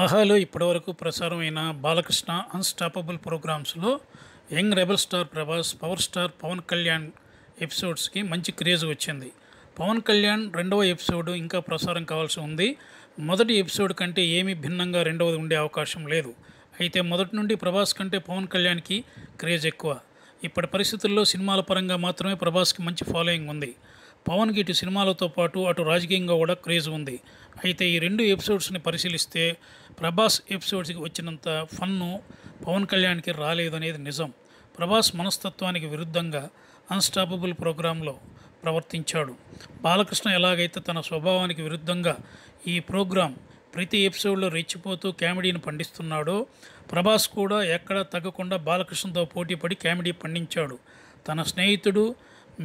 ఆహాలో ఇప్పటివరకు ప్రసారమైన బాలకృష్ణ అన్స్టాపబుల్ ప్రోగ్రామ్స్లో young rebel star Prabhas power star Pawan Kalyan ఎపిసోడ్స్కి మంచి క్రేజ్ వచ్చింది పవన్ కళ్యాణ్ రెండవ ఎపిసోడ్ ఇంకా ప్రసారం కావాల్సి ఉంది మొదటి ఎపిసోడ్ కంటే ఏమీ భిన్నంగా రెండవది ఉండే అవకాశం లేదు అయితే మొదటి నుండి ప్రభాస్ కంటే పవన్ కళ్యాణ్కి క్రేజ్ ఎక్కువ ఇప్పటి పరిస్థితుల్లో సినిమాల పరంగా మాత్రమే ప్రభాస్కి మంచి ఫాలోయింగ్ ఉంది పవన్కి ఇటు సినిమాలతో పాటు అటు రాజకీయంగా కూడా క్రేజ్ ఉంది అయితే ఈ రెండు ఎపిసోడ్స్ని పరిశీలిస్తే ప్రభాస్ ఎపిసోడ్స్కి వచ్చినంత ఫన్ను పవన్ కళ్యాణ్కి రాలేదు అనేది నిజం ప్రభాస్ మనస్తత్వానికి విరుద్ధంగా అన్స్టాపబుల్ ప్రోగ్రాంలో ప్రవర్తించాడు బాలకృష్ణ ఎలాగైతే తన స్వభావానికి విరుద్ధంగా ఈ ప్రోగ్రాం ప్రతి ఎపిసోడ్లో రెచ్చిపోతూ కామెడీని పండిస్తున్నాడో ప్రభాస్ కూడా ఎక్కడా తగ్గకుండా బాలకృష్ణతో పోటీపడి కామెడీ పండించాడు తన స్నేహితుడు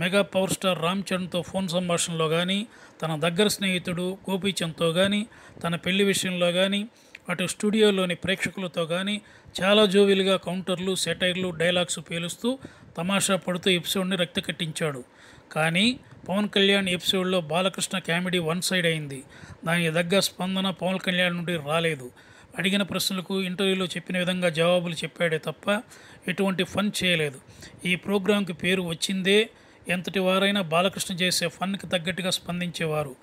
మెగా పవర్ స్టార్ రామ్ చరణ్తో ఫోన్ సంభాషణలో కానీ తన దగ్గర స్నేహితుడు గోపీచంద్తో కానీ తన పెళ్లి విషయంలో కానీ అటు స్టూడియోలోని ప్రేక్షకులతో కానీ చాలా జోవిలుగా కౌంటర్లు సెటైర్లు డైలాగ్స్ పేలుస్తూ తమాషా పడుతూ ఎపిసోడ్ని రక్తకట్టించాడు కానీ పవన్ కళ్యాణ్ ఎపిసోడ్లో బాలకృష్ణ కామెడీ వన్ సైడ్ అయింది దానికి దగ్గర స్పందన పవన్ కళ్యాణ్ నుండి రాలేదు అడిగిన ప్రశ్నలకు ఇంటర్వ్యూలో చెప్పిన విధంగా జవాబులు చెప్పాడే తప్ప ఎటువంటి ఫన్ చేయలేదు ఈ ప్రోగ్రాంకి పేరు వచ్చిందే ఎంతటి వారైనా బాలకృష్ణ చేసే ఫన్కి తగ్గట్టుగా స్పందించేవారు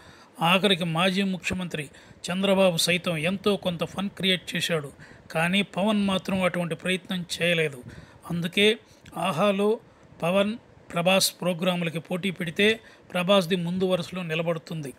ఆఖరికి మాజీ ముఖ్యమంత్రి చంద్రబాబు సైతం ఎంతో కొంత ఫన్ క్రియేట్ చేశాడు కానీ పవన్ మాత్రం అటువంటి ప్రయత్నం చేయలేదు అందుకే ఆహాలో పవన్ ప్రభాస్ ప్రోగ్రాములకి పోటీ పెడితే ప్రభాస్ది ముందు వరుసలో నిలబడుతుంది